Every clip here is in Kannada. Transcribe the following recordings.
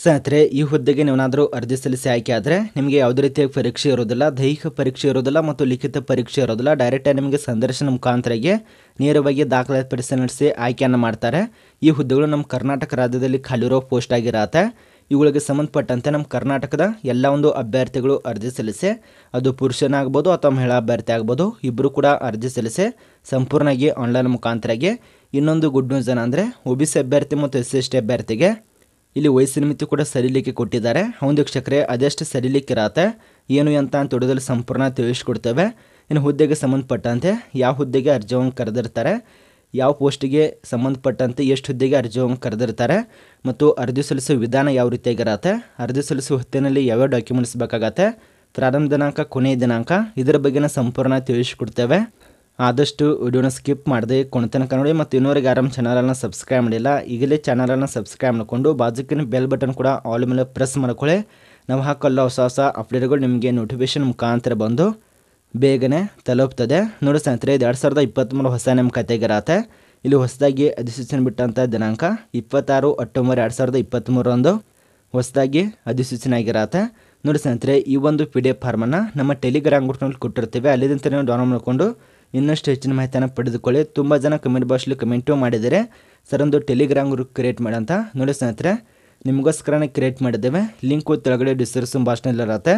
ಸ್ನೇಹಿತರೆ ಈ ಹುದ್ದೆಗೆ ನೀವೇನಾದರೂ ಅರ್ಜಿ ಸಲ್ಲಿಸಿ ಆಯ್ಕೆ ಆದರೆ ನಿಮಗೆ ಯಾವುದೇ ರೀತಿಯ ಪರೀಕ್ಷೆ ಇರೋದಿಲ್ಲ ದೈಹಿಕ ಪರೀಕ್ಷೆ ಇರೋದಿಲ್ಲ ಮತ್ತು ಲಿಖಿತ ಪರೀಕ್ಷೆ ಇರೋದಿಲ್ಲ ಡೈರೆಕ್ಟಾಗಿ ನಿಮಗೆ ಸಂದರ್ಶನ ಮುಖಾಂತರಿಗೆ ನೇರವಾಗಿ ದಾಖಲೆ ಪರೀಕ್ಷೆ ನಡೆಸಿ ಆಯ್ಕೆಯನ್ನು ಮಾಡ್ತಾರೆ ಈ ಹುದ್ದೆಗಳು ನಮ್ಮ ಕರ್ನಾಟಕ ರಾಜ್ಯದಲ್ಲಿ ಖಾಲಿರೋ ಪೋಸ್ಟ್ ಆಗಿರತ್ತೆ ಇವುಗಳಿಗೆ ಸಂಬಂಧಪಟ್ಟಂತೆ ನಮ್ಮ ಕರ್ನಾಟಕದ ಎಲ್ಲ ಒಂದು ಅಭ್ಯರ್ಥಿಗಳು ಅರ್ಜಿ ಸಲ್ಲಿಸಿ ಅದು ಪುರುಷನಾಗ್ಬೋದು ಅಥವಾ ಮಹಿಳಾ ಅಭ್ಯರ್ಥಿ ಆಗ್ಬೋದು ಇಬ್ಬರು ಕೂಡ ಅರ್ಜಿ ಸಲ್ಲಿಸಿ ಸಂಪೂರ್ಣವಾಗಿ ಆನ್ಲೈನ್ ಮುಖಾಂತರಗೆ ಇನ್ನೊಂದು ಗುಡ್ ನ್ಯೂಸ್ ಏನಂದರೆ ಒ ಬಿ ಸಿ ಅಭ್ಯರ್ಥಿ ಮತ್ತು ಎಸ್ ಎಸ್ ಟಿ ಅಭ್ಯರ್ಥಿಗೆ ಇಲ್ಲಿ ವಯಸ್ಸಿನ ಮಿತಿ ಕೂಡ ಸರಿಲಿಕ್ಕೆ ಕೊಟ್ಟಿದ್ದಾರೆ ಒಂದು ವೀಕ್ಷಕರೇ ಅದೆಷ್ಟು ಸರಿಲಿಕ್ಕೆ ಇರತ್ತೆ ಏನು ಅಂತ ಅಂತ ಸಂಪೂರ್ಣ ತಿಳಿಸ್ಕೊಡ್ತೇವೆ ಇನ್ನು ಹುದ್ದೆಗೆ ಸಂಬಂಧಪಟ್ಟಂತೆ ಯಾವ ಹುದ್ದೆಗೆ ಅರ್ಜಿವನ್ನು ಕರೆದಿರ್ತಾರೆ ಯಾವ ಪೋಸ್ಟಿಗೆ ಸಂಬಂಧಪಟ್ಟಂತೆ ಎಷ್ಟು ಹುದ್ದೆಗೆ ಅರ್ಜಿಯನ್ನು ಕರೆದಿರ್ತಾರೆ ಮತ್ತು ಅರ್ಜಿ ಸಲ್ಲಿಸುವ ವಿಧಾನ ಯಾವ ರೀತಿಯಾಗಿರತ್ತೆ ಅರ್ಜಿ ಸಲ್ಲಿಸುವ ಹೊತ್ತಿನಲ್ಲಿ ಯಾವ್ಯಾವ ಡಾಕ್ಯುಮೆಂಟ್ಸ್ ಬೇಕಾಗತ್ತೆ ಪ್ರಾರಂಭ ದಿನಾಂಕ ಕೊನೆಯ ದಿನಾಂಕ ಇದರ ಬಗ್ಗೆನ ಸಂಪೂರ್ಣ ತಿಳಿಸ್ಕೊಡ್ತೇವೆ ಆದಷ್ಟು ವಿಡಿಯೋನ ಸ್ಕಿಪ್ ಮಾಡಿದೆ ಕೊನೆತನಕ ನೋಡಿ ಮತ್ತು ಇನ್ನೋರಿಗೆ ಆರಾಮ್ ಚಾನಲನ್ನು ಸಬ್ಸ್ಕ್ರೈಬ್ ಮಾಡಿಲ್ಲ ಈಗಲೇ ಚಾನಲನ್ನು ಸಬ್ಸ್ಕ್ರೈಬ್ ಮಾಡಿಕೊಂಡು ಬಾಜುಕಿನ ಬೆಲ್ ಬಟನ್ ಕೂಡ ಆಲ್ ಮೇಲೆ ಪ್ರೆಸ್ ಮಾಡ್ಕೊಳ್ಳಿ ನಾವು ಹಾಕಲ್ಲ ಹೊಸ ಹೊಸ ಅಪ್ಡೇಟ್ಗಳು ನಿಮಗೆ ನೋಟಿಫಿಕೇಶನ್ ಮುಖಾಂತರ ಬಂದು ಬೇಗನೆ ತಲುಪ್ತದೆ ನೋಡಿ ಸ್ನೇಹಿತರೆ ಇದು ಎರಡು ಸಾವಿರದ ಇಪ್ಪತ್ತ್ಮೂರು ಹೊಸ ನಮ್ಮ ಕತೆಗಿರತ್ತೆ ಇಲ್ಲಿ ಹೊಸದಾಗಿ ಅಧಿಸೂಚನೆ ಬಿಟ್ಟಂಥ ದಿನಾಂಕ ಇಪ್ಪತ್ತಾರು ಅಕ್ಟೋಬರ್ ಎರಡು ಸಾವಿರದ ಇಪ್ಪತ್ತ್ಮೂರರಂದು ಹೊಸದಾಗಿ ಅಧಿಸೂಚನೆ ಆಗಿರತ್ತೆ ನೋಡಿ ಸ್ನೇಹಿತರೆ ಈ ಒಂದು ಪಿ ಡಿ ಎಫ್ ಫಾರ್ಮನ್ನು ನಮ್ಮ ಟೆಲಿಗ್ರಾಮ್ ಗ್ರೂಪ್ನಲ್ಲಿ ಕೊಟ್ಟಿರ್ತೀವಿ ಅಲ್ಲಿಂದ ನೀವು ಡೌನ್ಲೋಡ್ ಮಾಡಿಕೊಂಡು ಇನ್ನಷ್ಟು ಹೆಚ್ಚಿನ ಮಾಹಿತಿಯನ್ನು ಪಡೆದುಕೊಳ್ಳಿ ತುಂಬ ಜನ ಕಮೆಂಟ್ ಬಾಕ್ಸಲ್ಲಿ ಕಮೆಂಟು ಮಾಡಿದರೆ ಸರ್ ಒಂದು ಟೆಲಿಗ್ರಾಮ್ ಗ್ರೂಪ್ ಕ್ರಿಯೇಟ್ ಅಂತ ನೋಡಿ ಸ್ನೇಹಿತರೆ ನಿಮಗೋಸ್ಕರನೇ ಕ್ರಿಯೇಟ್ ಮಾಡಿದ್ದೇವೆ ಲಿಂಕು ತೆಳಗಡೆ ಡಿಸ್ಕ್ರಿಪ್ಷನ್ ಬಾಕ್ಸ್ನಲ್ಲಿರತ್ತೆ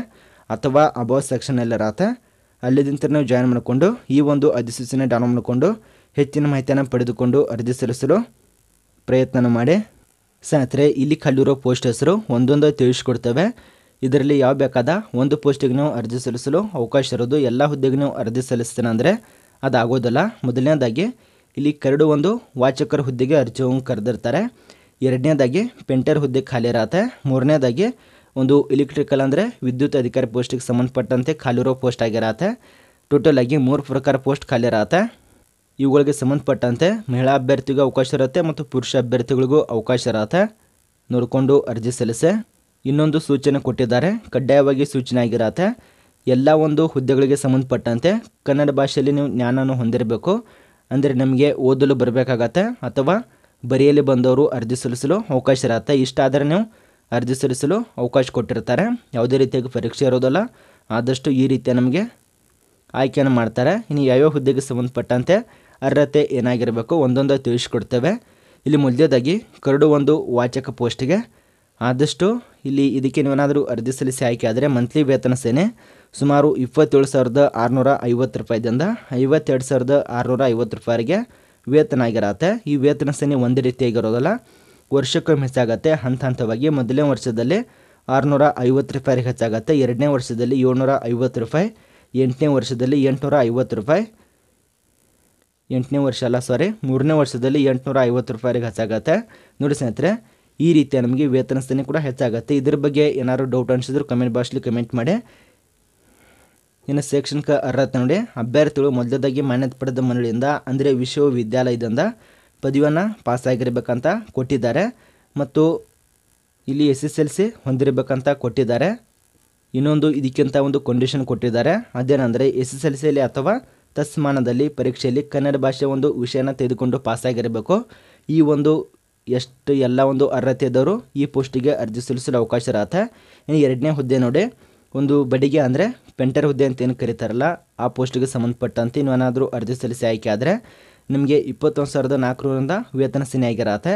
ಅಥವಾ ಅಬೋ ಸೆಕ್ಷನಲ್ಲಿರತ್ತೆ ಅಲ್ಲಿಂದ ನೀವು ಜಾಯಿನ್ ಮಾಡಿಕೊಂಡು ಈ ಒಂದು ಅಧಿಸೂಚನೆ ಡೌನ್ಲೋಡ್ ಮಾಡಿಕೊಂಡು ಹೆಚ್ಚಿನ ಮಾಹಿತಿಯನ್ನು ಪಡೆದುಕೊಂಡು ಅರ್ಜಿ ಸಲ್ಲಿಸಲು ಪ್ರಯತ್ನ ಮಾಡಿ ಸ್ನೇಹಿತರೆ ಇಲ್ಲಿ ಕಲ್ಲಿರೋ ಪೋಸ್ಟ್ ಹೆಸರು ಒಂದೊಂದು ತಿಳಿಸ್ಕೊಡ್ತೇವೆ ಇದರಲ್ಲಿ ಯಾವ ಬೇಕಾದ ಒಂದು ಪೋಸ್ಟಿಗೆ ನಾವು ಅರ್ಜಿ ಸಲ್ಲಿಸಲು ಅವಕಾಶ ಇರೋದು ಎಲ್ಲ ಹುದ್ದೆಗೆ ನೀವು ಅರ್ಜಿ ಸಲ್ಲಿಸ್ತೇನೆ ಅಂದರೆ ಅದಾಗೋದಲ್ಲ ಮೊದಲನೇದಾಗಿ ಇಲ್ಲಿ ಕರಡು ಒಂದು ವಾಚಕರ ಹುದ್ದೆಗೆ ಅರ್ಜಿಯನ್ನು ಕರೆದಿರ್ತಾರೆ ಎರಡನೇದಾಗಿ ಪೆಂಟರ್ ಹುದ್ದೆ ಖಾಲಿ ಇರತ್ತೆ ಮೂರನೇದಾಗಿ ಒಂದು ಎಲೆಕ್ಟ್ರಿಕಲ್ ಅಂದರೆ ವಿದ್ಯುತ್ ಅಧಿಕಾರಿ ಪೋಸ್ಟಿಗೆ ಸಂಬಂಧಪಟ್ಟಂತೆ ಖಾಲಿರೋ ಪೋಸ್ಟ್ ಆಗಿರತ್ತೆ ಟೋಟಲ್ ಆಗಿ ಮೂರು ಪ್ರಕಾರ ಪೋಸ್ಟ್ ಖಾಲಿ ಇರತ್ತೆ ಇವುಗಳಿಗೆ ಸಂಬಂಧಪಟ್ಟಂತೆ ಮಹಿಳಾ ಅಭ್ಯರ್ಥಿಗೂ ಅವಕಾಶ ಇರುತ್ತೆ ಮತ್ತು ಪುರುಷ ಅಭ್ಯರ್ಥಿಗಳಿಗೂ ಅವಕಾಶ ಇರತ್ತೆ ನೋಡಿಕೊಂಡು ಅರ್ಜಿ ಸಲ್ಲಿಸೆ ಇನ್ನೊಂದು ಸೂಚನೆ ಕೊಟ್ಟಿದ್ದಾರೆ ಕಡ್ಡಾಯವಾಗಿ ಸೂಚನೆ ಆಗಿರತ್ತೆ ಎಲ್ಲ ಒಂದು ಹುದ್ದೆಗಳಿಗೆ ಸಂಬಂಧಪಟ್ಟಂತೆ ಕನ್ನಡ ಭಾಷೆಯಲ್ಲಿ ನೀವು ಜ್ಞಾನವನ್ನು ಹೊಂದಿರಬೇಕು ಅಂದರೆ ನಮಗೆ ಓದಲು ಬರಬೇಕಾಗತ್ತೆ ಅಥವಾ ಬರೆಯಲು ಬಂದವರು ಅರ್ಜಿ ಸಲ್ಲಿಸಲು ಅವಕಾಶ ಇರತ್ತೆ ಇಷ್ಟಾದರೆ ನೀವು ಅರ್ಜಿ ಸಲ್ಲಿಸಲು ಅವಕಾಶ ಕೊಟ್ಟಿರ್ತಾರೆ ಯಾವುದೇ ರೀತಿಯಾಗಿ ಪರೀಕ್ಷೆ ಇರೋದಲ್ಲ ಆದಷ್ಟು ಈ ರೀತಿಯ ನಮಗೆ ಆಯ್ಕೆಯನ್ನು ಮಾಡ್ತಾರೆ ಇನ್ನು ಯಾವ್ಯಾವ ಹುದ್ದೆಗೆ ಸಂಬಂಧಪಟ್ಟಂತೆ ಅರ್ಹತೆ ಏನಾಗಿರಬೇಕು ಒಂದೊಂದು ತಿಳಿಸಿಕೊಡ್ತೇವೆ ಇಲ್ಲಿ ಮೊದಲೇದಾಗಿ ಕರಡು ಒಂದು ವಾಚಕ ಪೋಸ್ಟ್ಗೆ ಆದಷ್ಟು ಇಲ್ಲಿ ಇದಕ್ಕೆ ನೀವೇನಾದರೂ ಅರ್ಜಿ ಸಲ್ಲಿಸಿ ಆಯ್ಕೆ ಆದರೆ ಮಂತ್ಲಿ ವೇತನ ಸೇನೆ ಸುಮಾರು ಇಪ್ಪತ್ತೇಳು ಸಾವಿರದ ಆರುನೂರ ಐವತ್ತು ರೂಪಾಯಿದಿಂದ ಐವತ್ತೆರಡು ಸಾವಿರದ ಆರುನೂರ ಐವತ್ತು ರೂಪಾಯಿಗೆ ವೇತನ ಆಗಿರತ್ತೆ ಈ ವೇತನ ಸೇನೆ ಒಂದೇ ರೀತಿಯಾಗಿರೋದಲ್ಲ ವರ್ಷಕ್ಕೊಮ್ಮೆ ಹೆಚ್ಚಾಗತ್ತೆ ಹಂತ ಹಂತವಾಗಿ ಮೊದಲನೇ ವರ್ಷದಲ್ಲಿ ಆರುನೂರ ಐವತ್ತು ರೂಪಾಯಿಗೆ ಹೆಚ್ಚಾಗತ್ತೆ ಎರಡನೇ ವರ್ಷದಲ್ಲಿ ಏಳ್ನೂರ ಐವತ್ತು ರೂಪಾಯಿ ಎಂಟನೇ ವರ್ಷದಲ್ಲಿ ಎಂಟುನೂರ ಐವತ್ತು ರೂಪಾಯಿ ಎಂಟನೇ ವರ್ಷ ಅಲ್ಲ ಸಾರಿ ಮೂರನೇ ವರ್ಷದಲ್ಲಿ ಎಂಟುನೂರ ಐವತ್ತು ರೂಪಾಯಿಗೆ ಹೆಚ್ಚಾಗತ್ತೆ ನೋಡಿ ಸ್ನೇಹಿತರೆ ಈ ರೀತಿಯ ನಮಗೆ ವೇತನ ಸ್ಥಾನ ಕೂಡ ಹೆಚ್ಚಾಗುತ್ತೆ ಇದ್ರ ಬಗ್ಗೆ ಏನಾದರೂ ಡೌಟ್ ಅನಿಸಿದ್ರು ಕಮೆಂಟ್ ಬಾಕ್ಸ್ಲಿ ಕಮೆಂಟ್ ಮಾಡಿ ಇನ್ನು ಶೈಕ್ಷಣಿಕ ಅರ್ಹತೆ ನೋಡಿ ಅಭ್ಯರ್ಥಿಗಳು ಮೊದಲದಾಗಿ ಮಾನ್ಯತೆ ಪಡೆದ ಮಂಡಳಿಯಿಂದ ಅಂದರೆ ವಿಶ್ವವಿದ್ಯಾಲಯದಿಂದ ಪದವಿಯನ್ನು ಪಾಸಾಗಿರಬೇಕಂತ ಕೊಟ್ಟಿದ್ದಾರೆ ಮತ್ತು ಇಲ್ಲಿ ಎಸ್ ಎಸ್ ಎಲ್ ಸಿ ಹೊಂದಿರಬೇಕಂತ ಕೊಟ್ಟಿದ್ದಾರೆ ಇನ್ನೊಂದು ಇದಕ್ಕಿಂತ ಒಂದು ಕಂಡೀಷನ್ ಕೊಟ್ಟಿದ್ದಾರೆ ಅದೇನೆಂದರೆ ಎಸ್ ಎಸ್ ಎಲ್ ಸಿಯಲ್ಲಿ ಅಥವಾ ತಸ್ಮಾನದಲ್ಲಿ ಪರೀಕ್ಷೆಯಲ್ಲಿ ಕನ್ನಡ ಭಾಷೆ ಒಂದು ವಿಷಯನ ತೆಗೆದುಕೊಂಡು ಪಾಸಾಗಿರಬೇಕು ಈ ಒಂದು ಎಷ್ಟು ಎಲ್ಲ ಒಂದು ಅರ್ಹತೆ ಈ ಪೋಸ್ಟಿಗೆ ಅರ್ಜಿ ಸಲ್ಲಿಸಲು ಅವಕಾಶ ಇರತ್ತೆ ಇನ್ನು ಎರಡನೇ ಹುದ್ದೆ ನೋಡಿ ಒಂದು ಬಡಿಗೆ ಅಂದರೆ ಪೆಂಟರ್ ಹುದ್ದೆ ಅಂತ ಏನು ಕರೀತಾರಲ್ಲ ಆ ಪೋಸ್ಟಿಗೆ ಸಂಬಂಧಪಟ್ಟಂತೆ ಏನಾದರೂ ಅರ್ಜಿ ಸಲ್ಲಿಸಿ ಆಯ್ಕೆ ಆದರೆ ನಿಮಗೆ ಇಪ್ಪತ್ತೊಂದು ಸಾವಿರದ ನಾಲ್ಕುನೂರಿಂದ ವೇತನ ಆಗಿರತ್ತೆ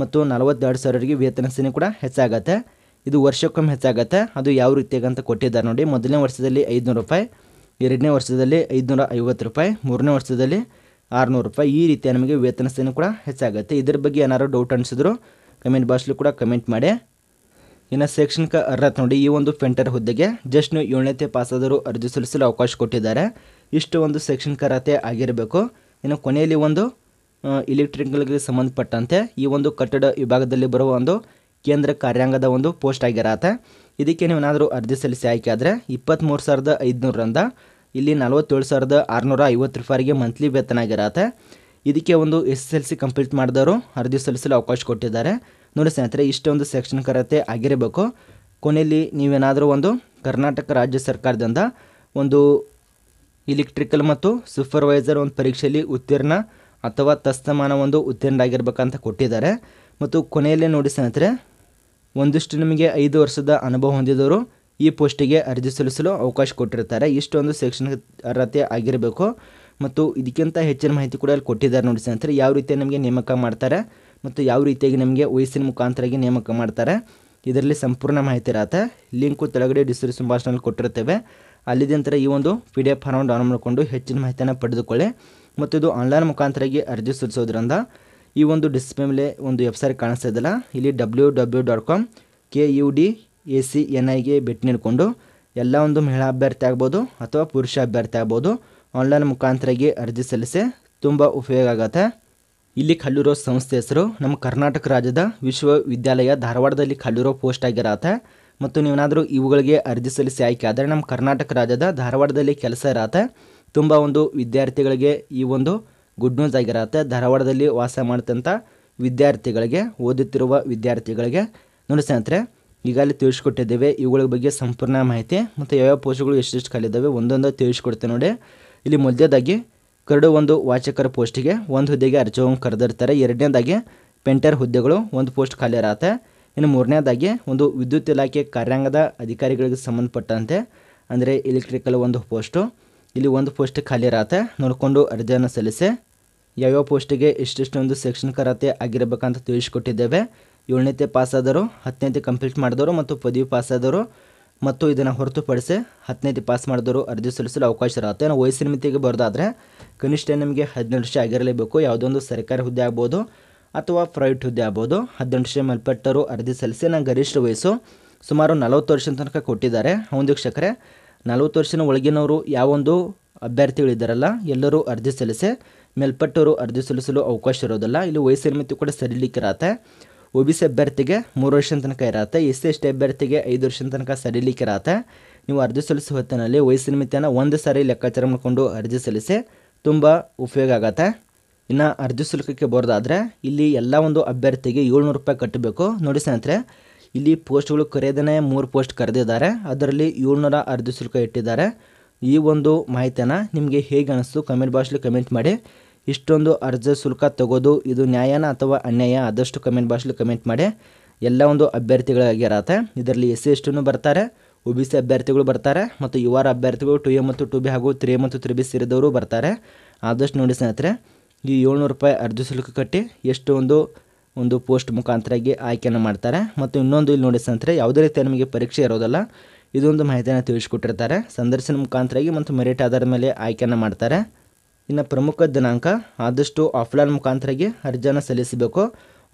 ಮತ್ತು ನಲವತ್ತೆರಡು ಸಾವಿರವರೆಗೆ ವೇತನ ಸೀನಿ ಕೂಡ ಹೆಚ್ಚಾಗತ್ತೆ ಇದು ವರ್ಷಕ್ಕೊಮ್ಮೆ ಹೆಚ್ಚಾಗತ್ತೆ ಅದು ಯಾವ ಅಂತ ಕೊಟ್ಟಿದ್ದಾರೆ ನೋಡಿ ಮೊದಲನೇ ವರ್ಷದಲ್ಲಿ ಐದುನೂರು ರೂಪಾಯಿ ಎರಡನೇ ವರ್ಷದಲ್ಲಿ ಐದುನೂರ ಐವತ್ತು ರೂಪಾಯಿ ಮೂರನೇ ವರ್ಷದಲ್ಲಿ ಆರುನೂರು ರೂಪಾಯಿ ಈ ರೀತಿಯ ನಮಗೆ ವೇತನ ಸ್ಥಾನ ಕೂಡ ಹೆಚ್ಚಾಗುತ್ತೆ ಇದ್ರ ಬಗ್ಗೆ ಏನಾದರೂ ಡೌಟ್ ಅನಿಸಿದ್ರು ಕಮೆಂಟ್ ಬಾಕ್ಸ್ಲೂ ಕೂಡ ಕಮೆಂಟ್ ಮಾಡಿ ಇನ್ನು ಶೈಕ್ಷಣಿಕ ಅರ್ಹತೆ ನೋಡಿ ಈ ಒಂದು ಫೆಂಟರ್ ಹುದ್ದೆಗೆ ಜಸ್ಟ್ ನೀವು ಏಳನೇತೆ ಪಾಸಾದರೂ ಅರ್ಜಿ ಸಲ್ಲಿಸಲು ಅವಕಾಶ ಕೊಟ್ಟಿದ್ದಾರೆ ಇಷ್ಟು ಒಂದು ಶೈಕ್ಷಣಿಕ ಅರ್ಹತೆ ಆಗಿರಬೇಕು ಇನ್ನು ಕೊನೆಯಲ್ಲಿ ಒಂದು ಇಲೆಕ್ಟ್ರಿಕಲ್ಗೆ ಸಂಬಂಧಪಟ್ಟಂತೆ ಈ ಒಂದು ಕಟ್ಟಡ ವಿಭಾಗದಲ್ಲಿ ಬರುವ ಒಂದು ಕೇಂದ್ರ ಕಾರ್ಯಾಂಗದ ಒಂದು ಪೋಸ್ಟ್ ಆಗಿರತ್ತೆ ಇದಕ್ಕೆ ನೀವೇನಾದರೂ ಅರ್ಜಿ ಸಲ್ಲಿಸಿ ಆಯ್ಕೆ ಆದರೆ ಇಪ್ಪತ್ತ್ಮೂರು ಸಾವಿರದ ಐದುನೂರರಿಂದ ಇಲ್ಲಿ ನಲವತ್ತೇಳು ಸಾವಿರದ ಆರುನೂರ ಐವತ್ತು ರೂಪಾಯಿಗೆ ಮಂತ್ಲಿ ವೇತನ ಆಗಿರತ್ತೆ ಇದಕ್ಕೆ ಒಂದು S S L C complete ಮಾಡಿದವರು ಅರ್ಜಿ ಸಲ್ಲಿಸಲು ಅವಕಾಶ ಕೊಟ್ಟಿದ್ದಾರೆ ನೋಡಿ ಸ್ನೇಹಿತರೆ ಇಷ್ಟೊಂದು ಸೆಕ್ಷನ್ ಕರತೆ ಆಗಿರಬೇಕು ಕೊನೆಯಲ್ಲಿ ನೀವೇನಾದರೂ ಒಂದು ಕರ್ನಾಟಕ ರಾಜ್ಯ ಸರ್ಕಾರದಿಂದ ಒಂದು ಇಲೆಕ್ಟ್ರಿಕಲ್ ಮತ್ತು ಸೂಪರ್ವೈಸರ್ ಒಂದು ಪರೀಕ್ಷೆಯಲ್ಲಿ ಉತ್ತೀರ್ಣ ಅಥವಾ ತಸ್ತಮಾನ ಒಂದು ಉತ್ತೀರ್ಣರಾಗಿರ್ಬೇಕಂತ ಕೊಟ್ಟಿದ್ದಾರೆ ಮತ್ತು ಕೊನೆಯಲ್ಲೇ ನೋಡಿ ಸ್ನೇಹಿತರೆ ಒಂದಿಷ್ಟು ನಿಮಗೆ ಐದು ವರ್ಷದ ಅನುಭವ ಹೊಂದಿದವರು ಈ ಪೋಸ್ಟಿಗೆ ಅರ್ಜಿ ಸಲ್ಲಿಸಲು ಅವಕಾಶ ಕೊಟ್ಟಿರ್ತಾರೆ ಇಷ್ಟೊಂದು ಶೈಕ್ಷಣಿಕ ಅರ್ಹತೆ ಆಗಿರಬೇಕು ಮತ್ತು ಇದಕ್ಕಿಂತ ಹೆಚ್ಚಿನ ಮಾಹಿತಿ ಕೂಡ ಅಲ್ಲಿ ಕೊಟ್ಟಿದ್ದಾರೆ ನೋಡಿ ಸ್ನೇಹಿತರೆ ಯಾವ ರೀತಿ ನಮಗೆ ನೇಮಕ ಮಾಡ್ತಾರೆ ಮತ್ತು ಯಾವ ರೀತಿಯಾಗಿ ನಮಗೆ ವಯಸ್ಸಿನ ಮುಖಾಂತರಾಗಿ ನೇಮಕ ಮಾಡ್ತಾರೆ ಇದರಲ್ಲಿ ಸಂಪೂರ್ಣ ಮಾಹಿತಿ ಇರತ್ತೆ ಲಿಂಕು ತೆಳಗಡೆ ಡಿಸ್ಕ್ರಿಪ್ಷನ್ ಬಾಕ್ಸ್ನಲ್ಲಿ ಕೊಟ್ಟಿರ್ತೇವೆ ಅಲ್ಲಿದೆ ನಂತರ ಈ ಒಂದು P D F form download ಮಾಡಿಕೊಂಡು ಹೆಚ್ಚಿನ ಮಾಹಿತಿಯನ್ನು ಪಡೆದುಕೊಳ್ಳಿ ಮತ್ತು ಇದು ಆನ್ಲೈನ್ ಮುಖಾಂತರಾಗಿ ಅರ್ಜಿ ಸಲ್ಲಿಸೋದ್ರಿಂದ ಈ ಒಂದು ಡಿಸ್ಪ್ಲೇ ಮೇಲೆ ಒಂದು ವೆಬ್ಸೈಟ್ ಕಾಣಿಸ್ತಾ ಇಲ್ಲಿ W W dot com K U D A C N ಐಗೆ ಭೇಟಿ ನೀಡಿಕೊಂಡು ಎಲ್ಲ ಒಂದು ಮಹಿಳಾ ಅಭ್ಯರ್ಥಿ ಆಗ್ಬೋದು ಅಥವಾ ಪುರುಷ ಅಭ್ಯರ್ಥಿ ಆಗ್ಬೋದು ಆನ್ಲೈನ್ ಮುಖಾಂತರಾಗಿ ಅರ್ಜಿ ಸಲ್ಲಿಸಿ ತುಂಬ ಉಪಯೋಗ ಆಗತ್ತೆ ಇಲ್ಲಿ ಕಲ್ಲೂರೋ ಸಂಸ್ಥೆ ಹೆಸರು ನಮ್ಮ ಕರ್ನಾಟಕ ರಾಜ್ಯದ ವಿಶ್ವವಿದ್ಯಾಲಯ ಧಾರವಾಡದಲ್ಲಿ ಕಲ್ಲೂರೋ ಪೋಸ್ಟ್ ಆಗಿರತ್ತೆ ಮತ್ತು ನೀವೇನಾದರೂ ಇವುಗಳಿಗೆ ಅರ್ಜಿ ಸಲ್ಲಿಸಿ ಆಯ್ಕೆ ಆದರೆ ನಮ್ಮ ಕರ್ನಾಟಕ ರಾಜ್ಯದ ಧಾರವಾಡದಲ್ಲಿ ಕೆಲಸ ಇರತ್ತೆ ತುಂಬ ಒಂದು ವಿದ್ಯಾರ್ಥಿಗಳಿಗೆ ಈ ಒಂದು ಗುಡ್ ನ್ಯೂಸ್ ಆಗಿರತ್ತೆ ಧಾರವಾಡದಲ್ಲಿ ವಾಸ ಮಾಡ್ತಂಥ ವಿದ್ಯಾರ್ಥಿಗಳಿಗೆ ಓದುತ್ತಿರುವ ವಿದ್ಯಾರ್ಥಿಗಳಿಗೆ ನೋಡಿ ಸ್ನೇಹಿತರೆ ಈಗಾಗಲೇ ತಿಳಿಸ್ಕೊಟ್ಟಿದ್ದೇವೆ ಇವುಗಳ ಬಗ್ಗೆ ಸಂಪೂರ್ಣ ಮಾಹಿತಿ ಮತ್ತು ಯಾವ್ಯಾವ ಪೋಸ್ಟ್ಗಳು ಎಷ್ಟೆಷ್ಟು ಖಾಲಿದ್ದಾವೆ ಒಂದೊಂದು ತಿಳಿಸ್ಕೊಡ್ತೇನೆ ನೋಡಿ ಇಲ್ಲಿ ಮೊದಲೇದಾಗಿ ಕರಡು ಒಂದು ವಾಚಕರ ಪೋಸ್ಟಿಗೆ ಒಂದು ಹುದ್ದೆಗೆ ಅರ್ಜವನ್ನು ಕರೆದಿರ್ತಾರೆ ಎರಡನೇದಾಗಿ ಪೆಂಟರ್ ಹುದ್ದೆಗಳು ಒಂದು ಪೋಸ್ಟ್ ಖಾಲಿ ಇರತ್ತೆ ಇನ್ನು ಮೂರನೇದಾಗಿ ಒಂದು ವಿದ್ಯುತ್ ಇಲಾಖೆ ಕಾರ್ಯಾಂಗದ ಅಧಿಕಾರಿಗಳಿಗೆ ಸಂಬಂಧಪಟ್ಟಂತೆ ಅಂದರೆ ಎಲೆಕ್ಟ್ರಿಕಲ್ ಒಂದು ಪೋಸ್ಟು ಇಲ್ಲಿ ಒಂದು ಪೋಸ್ಟ್ ಖಾಲಿ ಇರತ್ತೆ ನೋಡಿಕೊಂಡು ಅರ್ಜಿಯನ್ನು ಸಲ್ಲಿಸಿ ಯಾವ್ಯಾವ ಪೋಸ್ಟಿಗೆ ಎಷ್ಟೆಷ್ಟೊಂದು ಸೆಕ್ಷನ್ ಕರತೆ ಆಗಿರಬೇಕಂತ ತಿಳಿಸ್ಕೊಟ್ಟಿದ್ದೇವೆ ಏಳನೇತೆ ಪಾಸಾದರು ಹತ್ತನೇತೆ ಕಂಪ್ಲೀಟ್ ಮಾಡಿದವರು ಮತ್ತು ಪದವಿ ಪಾಸಾದವರು ಮತ್ತು ಇದನ್ನು ಹೊರತುಪಡಿಸಿ ಹತ್ತನೇತಿ ಪಾಸ್ ಮಾಡಿದವರು ಅರ್ಜಿ ಸಲ್ಲಿಸಲು ಅವಕಾಶ ಇರುತ್ತೆ ನಾವು ವಯಸ್ಸಿನ ಮಿತಿಗೆ ಬರೋದಾದರೆ ಕನಿಷ್ಠ ನಿಮಗೆ ಹದಿನೆಂಟು ವರ್ಷ ಆಗಿರಲೇಬೇಕು ಯಾವುದೊಂದು ಸರ್ಕಾರಿ ಹುದ್ದೆ ಆಗ್ಬೋದು ಅಥವಾ ಪ್ರೈವೇಟ್ ಹುದ್ದೆ ಆಗ್ಬೋದು ಹದಿನೆಂಟು ವರ್ಷ ಮೇಲ್ಪಟ್ಟರು ಅರ್ಜಿ ಸಲ್ಲಿಸಿ ನಾನು ಗರಿಷ್ಠ ವಯಸ್ಸು ಸುಮಾರು ನಲವತ್ತು ವರ್ಷದ ತನಕ ಕೊಟ್ಟಿದ್ದಾರೆ ಒಂದು ಕ್ಷಕರೆ ನಲವತ್ತು ವರ್ಷದ ಒಳಗಿನವರು ಯಾವೊಂದು ಅಭ್ಯರ್ಥಿಗಳಿದ್ದಾರಲ್ಲ ಎಲ್ಲರೂ ಅರ್ಜಿ ಸಲ್ಲಿಸಿ ಮೇಲ್ಪಟ್ಟವರು ಅರ್ಜಿ ಸಲ್ಲಿಸಲು ಅವಕಾಶ ಇರೋದಿಲ್ಲ ಇಲ್ಲಿ ವಯಸ್ಸಿನ ಮಿತಿ ಕೂಡ ಸರಿಲಿಕ್ಕಿರತ್ತೆ ಒ ಬಿ ಸಿ ಅಭ್ಯರ್ಥಿಗೆ ಮೂರು ವರ್ಷದ ತನಕ ಇರತ್ತೆ ಎಸ್ ಸಿ ಎಸ್ ಟಿ ಅಭ್ಯರ್ಥಿಗೆ ಐದು ವರ್ಷದ ತನಕ ಸಡಿಲಿಕ್ಕೆ ಇರತ್ತೆ ನೀವು ಅರ್ಜಿ ಸಲ್ಲಿಸುವ ಹೊತ್ತಿನಲ್ಲಿ ವಯಸ್ಸಿನ ಮಿತಿಯನ್ನು ಒಂದು ಸಾರಿ ಲೆಕ್ಕಾಚಾರ ಮಾಡಿಕೊಂಡು ಅರ್ಜಿ ಸಲ್ಲಿಸಿ ತುಂಬ ಉಪಯೋಗ ಆಗತ್ತೆ ಇನ್ನು ಅರ್ಜಿ ಶುಲ್ಕಕ್ಕೆ ಬರೋದಾದರೆ ಇಲ್ಲಿ ಎಲ್ಲ ಒಂದು ಅಭ್ಯರ್ಥಿಗೆ ಏಳ್ನೂರು ರೂಪಾಯಿ ಕಟ್ಟಬೇಕು ನೋಡಿ ಸ್ನೇಹಿತರೆ ಇಲ್ಲಿ ಪೋಸ್ಟ್ಗಳು ಕರೆಯದೇ ಮೂರು ಪೋಸ್ಟ್ ಕರೆದಿದ್ದಾರೆ ಅದರಲ್ಲಿ ಏಳ್ನೂರ ಅರ್ಜಿ ಶುಲ್ಕ ಇಟ್ಟಿದ್ದಾರೆ ಈ ಒಂದು ಮಾಹಿತಿಯನ್ನು ನಿಮಗೆ ಹೇಗೆ ಅನಿಸ್ತು ಕಮೆಂಟ್ ಬಾಕ್ಸಲ್ಲಿ ಕಮೆಂಟ್ ಮಾಡಿ ಇಷ್ಟೊಂದು ಅರ್ಜಿ ಶುಲ್ಕ ತಗೋದು ಇದು ನ್ಯಾಯನ ಅಥವಾ ಅನ್ಯಾಯ ಆದಷ್ಟು ಕಮೆಂಟ್ ಬಾಕ್ಸಲ್ಲಿ ಕಮೆಂಟ್ ಮಾಡಿ ಎಲ್ಲ ಒಂದು ಅಭ್ಯರ್ಥಿಗಳಾಗಿರತ್ತೆ ಇದರಲ್ಲಿ ಎಸ್ ಸಿ ಎಸ್ ಟಿನೂ ಬರ್ತಾರೆ ಒ ಬಿ ಸಿ ಅಭ್ಯರ್ಥಿಗಳು ಬರ್ತಾರೆ ಮತ್ತು ಯು ಆರ್ ಅಭ್ಯರ್ಥಿಗಳು ಟು ಎ ಮತ್ತು ಟು ಬಿ ಹಾಗೂ ತ್ರೀ ಎ ಮತ್ತು ತ್ರೀ ಬಿ ಸೇರಿದವರು ಬರ್ತಾರೆ ಆದಷ್ಟು ನೋಡಿ ಸ್ನೇಹಿತರೆ ಈ ಏಳ್ನೂರು ರೂಪಾಯಿ ಅರ್ಜಿ ಶುಲ್ಕ ಕಟ್ಟಿ ಎಷ್ಟು ಒಂದು ಒಂದು ಪೋಸ್ಟ್ ಮುಖಾಂತರಾಗಿ ಆಯ್ಕೆಯನ್ನು ಮಾಡ್ತಾರೆ ಮತ್ತು ಇನ್ನೊಂದು ಇಲ್ಲಿ ನೋಡಿ ಸ್ನೇಹಿತರೆ ಯಾವುದೇ ರೀತಿಯ ನಮಗೆ ಪರೀಕ್ಷೆ ಇರೋದಲ್ಲ ಇದೊಂದು ಮಾಹಿತಿಯನ್ನು ತಿಳಿಸ್ಕೊಟ್ಟಿರ್ತಾರೆ ಸಂದರ್ಶನ ಮುಖಾಂತರಾಗಿ ಮತ್ತು ಮೆರಿಟ್ ಆಧಾರದ ಮೇಲೆ ಆಯ್ಕೆಯನ್ನು ಮಾಡ್ತಾರೆ ಇನ್ನು ಪ್ರಮುಖ ದಿನಾಂಕ ಆದಷ್ಟು ಆಫ್ಲೈನ್ ಮುಖಾಂತರಗೆ ಅರ್ಜಿಯನ್ನು ಸಲ್ಲಿಸಬೇಕು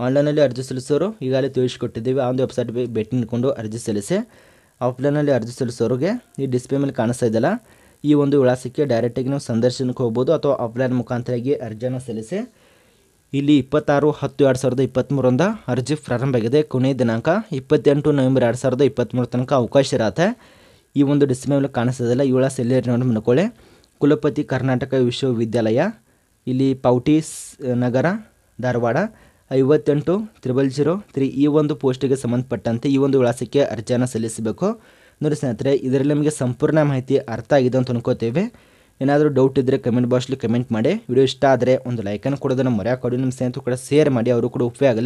ಆನ್ಲೈನಲ್ಲಿ ಅರ್ಜಿ ಸಲ್ಲಿಸೋರು ಈಗಾಗಲೇ ತಿಳಿಸಿಕೊಟ್ಟಿದ್ದೀವಿ ಆ ಒಂದು ವೆಬ್ಸೈಟ್ ಭೇಟಿ ನೀಡಿಕೊಂಡು ಅರ್ಜಿ ಸಲ್ಲಿಸಿ ಆಫ್ಲೈನಲ್ಲಿ ಅರ್ಜಿ ಸಲ್ಲಿಸೋರಿಗೆ ಈ ಡಿಸ್ಪ್ಲೇ ಮೇಲೆ ಕಾಣಿಸ್ತಾ ಇದ್ದಲ್ಲ ಈ ಒಂದು ವಿಳಾಸಕ್ಕೆ ಡೈರೆಕ್ಟಾಗಿ ನೀವು ಸಂದರ್ಶನಕ್ಕೆ ಹೋಗ್ಬೋದು ಅಥವಾ ಆಫ್ಲೈನ್ ಮುಖಾಂತರಾಗಿ ಅರ್ಜಿಯನ್ನು ಸಲ್ಲಿಸಿ ಇಲ್ಲಿ ಇಪ್ಪತ್ತಾರು ಹತ್ತು ಎರಡು ಸಾವಿರದ ಇಪ್ಪತ್ತ್ಮೂರಿಂದ ಅರ್ಜಿ ಪ್ರಾರಂಭ ಆಗಿದೆ ಕೊನೆಯ ದಿನಾಂಕ ಇಪ್ಪತ್ತೆಂಟು ನವೆಂಬರ್ ಎರಡು ಸಾವಿರದ ಇಪ್ಪತ್ತ್ಮೂರು ತನಕ ಅವಕಾಶ ಇರತ್ತೆ ಈ ಒಂದು ಡಿಸ್ಪ್ಲೇ ಮೇಲೆ ಕಾಣಿಸೋದಿಲ್ಲ ಈ ವಿಳಾಸ ಎಲ್ಲಿ ನೋಡಿ ಮನ್ಕೊಳ್ಳಿ ಕುಲಪತಿ ಕರ್ನಾಟಕ ವಿಶ್ವವಿದ್ಯಾಲಯ ಇಲ್ಲಿ ಪೌಟೀಸ್ ನಗರ ಧಾರವಾಡ ಐವತ್ತೆಂಟು ತ್ರಿಬಲ್ ಜೀರೋ ತ್ರೀ ಈ ಒಂದು ಪೋಸ್ಟಿಗೆ ಸಂಬಂಧಪಟ್ಟಂತೆ ಈ ಒಂದು ವಿಳಾಸಕ್ಕೆ ಅರ್ಜಿಯನ್ನು ಸಲ್ಲಿಸಬೇಕು ನೋಡಿ ಸ್ನೇಹಿತರೆ ಇದರಲ್ಲಿ ನಮಗೆ ಸಂಪೂರ್ಣ ಮಾಹಿತಿ ಅರ್ಥ ಆಗಿದೆ ಅಂತ ಅನ್ಕೋತೇವೆ ಏನಾದರೂ ಡೌಟ್ ಇದ್ದರೆ ಕಮೆಂಟ್ ಬಾಕ್ಸ್ಲಿ ಕಮೆಂಟ್ ಮಾಡಿ ವಿಡಿಯೋ ಇಷ್ಟ ಆದರೆ ಒಂದು ಲೈಕನ್ನು ಕೊಡೋದನ್ನು ಕೊಡಿ ನಿಮ್ಮ ಸ್ನೇಹಿತರು ಕೂಡ ಶೇರ್ ಮಾಡಿ ಅವರು ಕೂಡ ಉಪಯೋಗ ಆಗಲಿ